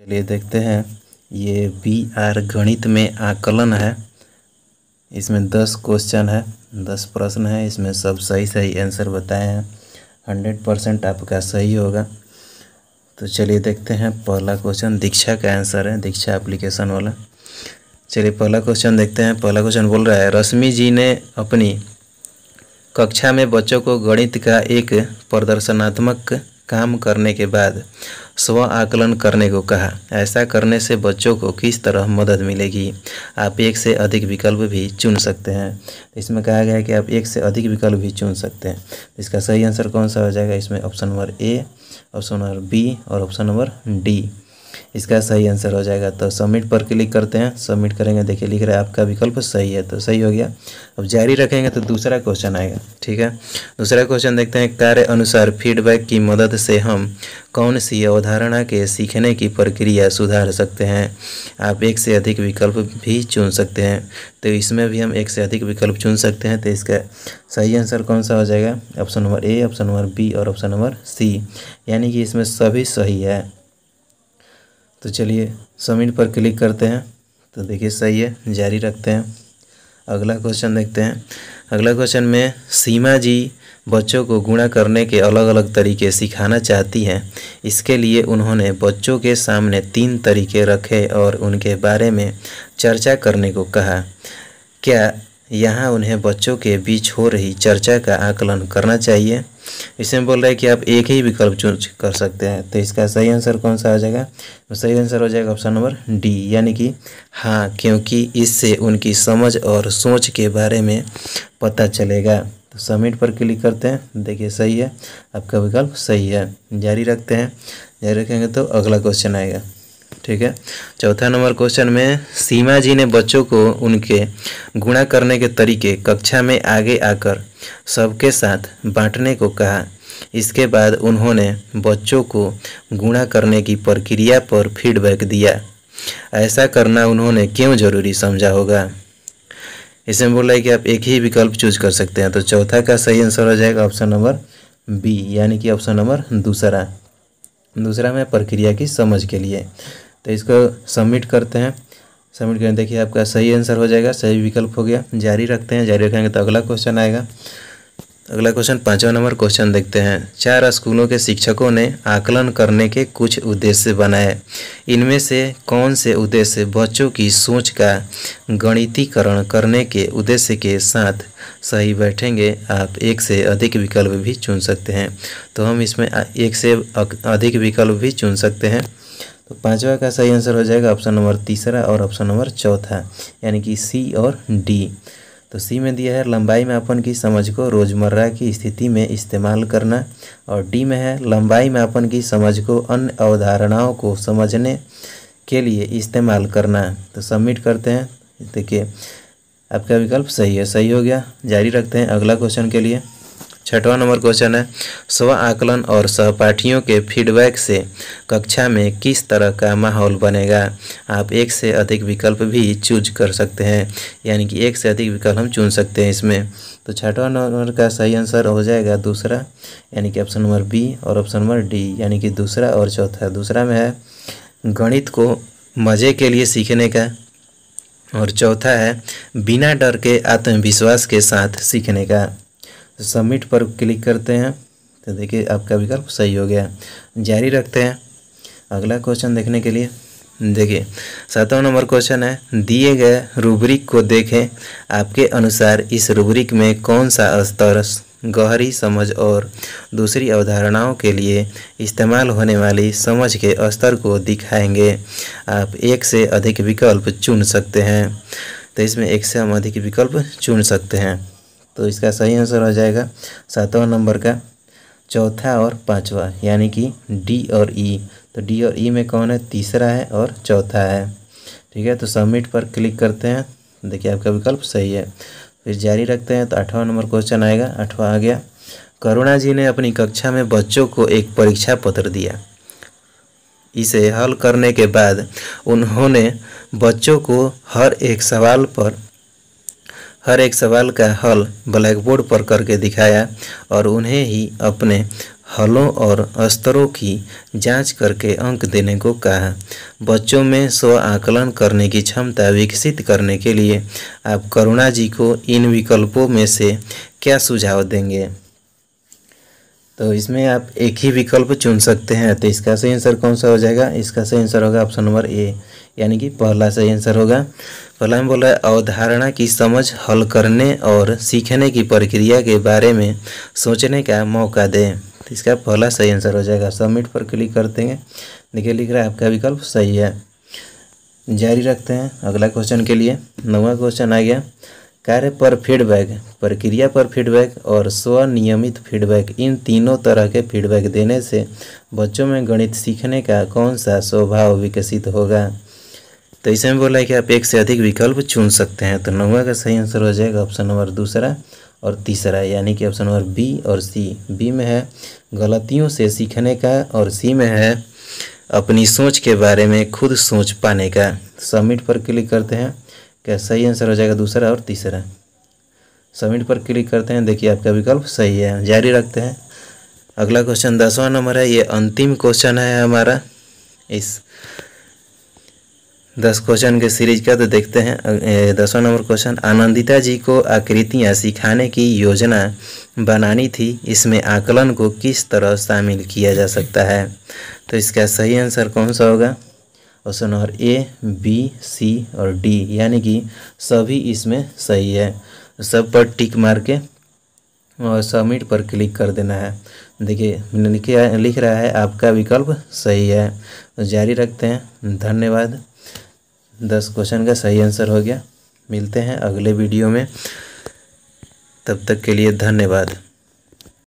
चलिए देखते हैं ये बी आर गणित में आकलन है इसमें दस क्वेश्चन है दस प्रश्न है इसमें सब सही सही आंसर बताए हैं हंड्रेड परसेंट आपका सही होगा तो चलिए देखते हैं पहला क्वेश्चन दीक्षा का आंसर है दीक्षा एप्लीकेशन वाला चलिए पहला क्वेश्चन देखते हैं पहला क्वेश्चन बोल रहा है रश्मि जी ने अपनी कक्षा में बच्चों को गणित का एक प्रदर्शनात्मक काम करने के बाद स्व आकलन करने को कहा ऐसा करने से बच्चों को किस तरह मदद मिलेगी आप एक से अधिक विकल्प भी चुन सकते हैं इसमें कहा गया है कि आप एक से अधिक विकल्प भी चुन सकते हैं इसका सही आंसर कौन सा हो जाएगा इसमें option number A option number B और ऑप्शन नंबर डी इसका सही आंसर हो जाएगा तो सबमिट पर क्लिक करते हैं सबमिट करेंगे देखिए लिख रहा है आपका विकल्प सही है तो सही हो गया अब जारी रखेंगे तो दूसरा क्वेश्चन आएगा ठीक है दूसरा क्वेश्चन देखते हैं कार्य अनुसार फीडबैक की मदद से हम कौन सी अवधारणा के सीखने की प्रक्रिया सुधार सकते हैं आप एक से अधिक विकल्प भी चुन सकते हैं तो इसमें भी हम एक से अधिक विकल्प चुन सकते हैं तो इसका सही आंसर कौन सा हो जाएगा option number A option number B और ऑप्शन नंबर सी यानी कि इसमें सभी सही है तो चलिए सबमिट पर क्लिक करते हैं तो देखिए सही है जारी रखते हैं अगला क्वेश्चन देखते हैं अगला क्वेश्चन में सीमा जी बच्चों को गुणा करने के अलग अलग तरीके सिखाना चाहती हैं इसके लिए उन्होंने बच्चों के सामने तीन तरीके रखे और उनके बारे में चर्चा करने को कहा क्या यहाँ उन्हें बच्चों के बीच हो रही चर्चा का आकलन करना चाहिए इसमें बोल रहा है कि आप एक ही विकल्प चुन कर सकते हैं तो इसका सही आंसर कौन सा आ जाएगा तो सही आंसर हो जाएगा ऑप्शन नंबर डी यानी कि हाँ क्योंकि इससे उनकी समझ और सोच के बारे में पता चलेगा तो सबमिट पर क्लिक करते हैं देखिए सही है आपका विकल्प सही है जारी रखते हैं जारी रखेंगे तो अगला क्वेश्चन आएगा ठीक है चौथा नंबर क्वेश्चन में सीमा जी ने बच्चों को उनके गुणा करने के तरीके कक्षा में आगे आकर सबके साथ बांटने को कहा इसके बाद उन्होंने बच्चों को गुणा करने की प्रक्रिया पर फीडबैक दिया ऐसा करना उन्होंने क्यों ज़रूरी समझा होगा इसमें बोला है कि आप एक ही विकल्प चूज कर सकते हैं तो चौथा का सही आंसर हो जाएगा ऑप्शन नंबर बी यानी कि ऑप्शन नंबर दूसरा दूसरा में प्रक्रिया की समझ के लिए तो इसको सबमिट करते हैं सबमिट करें देखिए आपका सही आंसर हो जाएगा सही विकल्प हो गया जारी रखते हैं जारी रखेंगे तो अगला क्वेश्चन आएगा अगला क्वेश्चन पाँचवा नंबर क्वेश्चन देखते हैं चार स्कूलों के शिक्षकों ने आकलन करने के कुछ उद्देश्य बनाए इनमें से कौन से उद्देश्य बच्चों की सोच का गणितीकरण करने के उद्देश्य के साथ सही बैठेंगे आप एक से अधिक विकल्प भी चुन सकते हैं तो हम इसमें एक से अधिक विकल्प भी चुन सकते हैं तो पांचवा का सही आंसर हो जाएगा ऑप्शन नंबर तीसरा और ऑप्शन नंबर चौथा यानी कि सी और डी तो सी में दिया है लंबाई मापन की समझ को रोज़मर्रा की स्थिति में इस्तेमाल करना और डी में है लंबाई मापन की समझ को अन्य अवधारणाओं को समझने के लिए इस्तेमाल करना तो सबमिट करते हैं देखिए आपका विकल्प सही है सही हो गया जारी रखते हैं अगला क्वेश्चन के लिए छठवां नंबर क्वेश्चन है स्व आकलन और सहपाठियों के फीडबैक से कक्षा में किस तरह का माहौल बनेगा आप एक से अधिक विकल्प भी चूज कर सकते हैं यानी कि एक से अधिक विकल्प हम चुन सकते हैं इसमें तो छठवां नंबर का सही आंसर हो जाएगा दूसरा यानी कि ऑप्शन नंबर बी और ऑप्शन नंबर डी यानी कि दूसरा और चौथा दूसरा में है गणित को मज़े के लिए सीखने का और चौथा है बिना डर के आत्मविश्वास के साथ सीखने का तो सबमिट पर क्लिक करते हैं तो देखिए आपका विकल्प सही हो गया जारी रखते हैं अगला क्वेश्चन देखने के लिए देखिए सातवां नंबर क्वेश्चन है दिए गए रूब्रिक को देखें आपके अनुसार इस रूब्रिक में कौन सा स्तर गहरी समझ और दूसरी अवधारणाओं के लिए इस्तेमाल होने वाली समझ के स्तर को दिखाएंगे आप एक से अधिक विकल्प चुन सकते हैं तो इसमें एक से हम अधिक विकल्प चुन सकते हैं तो इसका सही आंसर हो जाएगा सातवां नंबर का चौथा और पांचवा यानी कि डी और ई तो डी और ई में कौन है तीसरा है और चौथा है ठीक है तो सबमिट पर क्लिक करते हैं देखिए आपका विकल्प सही है फिर जारी रखते हैं तो आठवां नंबर क्वेश्चन आएगा आठवां आ गया करुणा जी ने अपनी कक्षा में बच्चों को एक परीक्षा पत्र दिया इसे हल करने के बाद उन्होंने बच्चों को हर एक सवाल पर हर एक सवाल का हल ब्लैक बोर्ड पर करके दिखाया और उन्हें ही अपने हलों और स्तरों की जांच करके अंक देने को कहा बच्चों में स्व आकलन करने की क्षमता विकसित करने के लिए आप करुणा जी को इन विकल्पों में से क्या सुझाव देंगे तो इसमें आप एक ही विकल्प चुन सकते हैं तो इसका सही आंसर कौन सा हो जाएगा इसका सही आंसर होगा ऑप्शन नंबर ए यानी कि पहला सही आंसर होगा पहला में बोला है अवधारणा की समझ हल करने और सीखने की प्रक्रिया के बारे में सोचने का मौका दें तो इसका पहला सही आंसर हो जाएगा सबमिट पर क्लिक करते हैं देखिए लिख रहा है आपका विकल्प सही है जारी रखते हैं अगला क्वेश्चन के लिए नवा क्वेश्चन आ गया कार्य पर फीडबैक प्रक्रिया पर फीडबैक और स्वनियमित फीडबैक इन तीनों तरह के फीडबैक देने से बच्चों में गणित सीखने का कौन सा स्वभाव विकसित होगा तो इसे में बोला है कि आप एक से अधिक विकल्प चुन सकते हैं तो नौवा का सही आंसर हो जाएगा ऑप्शन नंबर दूसरा और तीसरा यानी कि ऑप्शन नंबर बी और सी बी में है गलतियों से सीखने का और सी में है अपनी सोच के बारे में खुद सोच पाने का सबमिट पर क्लिक करते हैं क्या सही आंसर हो जाएगा दूसरा और तीसरा सबमिट पर क्लिक करते हैं देखिए आपका विकल्प सही है जारी रखते हैं अगला क्वेश्चन दसवां नंबर है ये अंतिम क्वेश्चन है हमारा इस दस क्वेश्चन के सीरीज का तो देखते हैं दसवां नंबर क्वेश्चन आनंदिता जी को आकृतियाँ सिखाने की योजना बनानी थी इसमें आकलन को किस तरह शामिल किया जा सकता है तो इसका सही आंसर कौन सा होगा option number A B C और डी यानी कि सभी इसमें सही है सब पर टिक मार के और सबमिट पर क्लिक कर देना है देखिए लिखे लिख रहा है आपका विकल्प सही है तो जारी रखते हैं धन्यवाद दस क्वेश्चन का सही आंसर हो गया मिलते हैं अगले वीडियो में तब तक के लिए धन्यवाद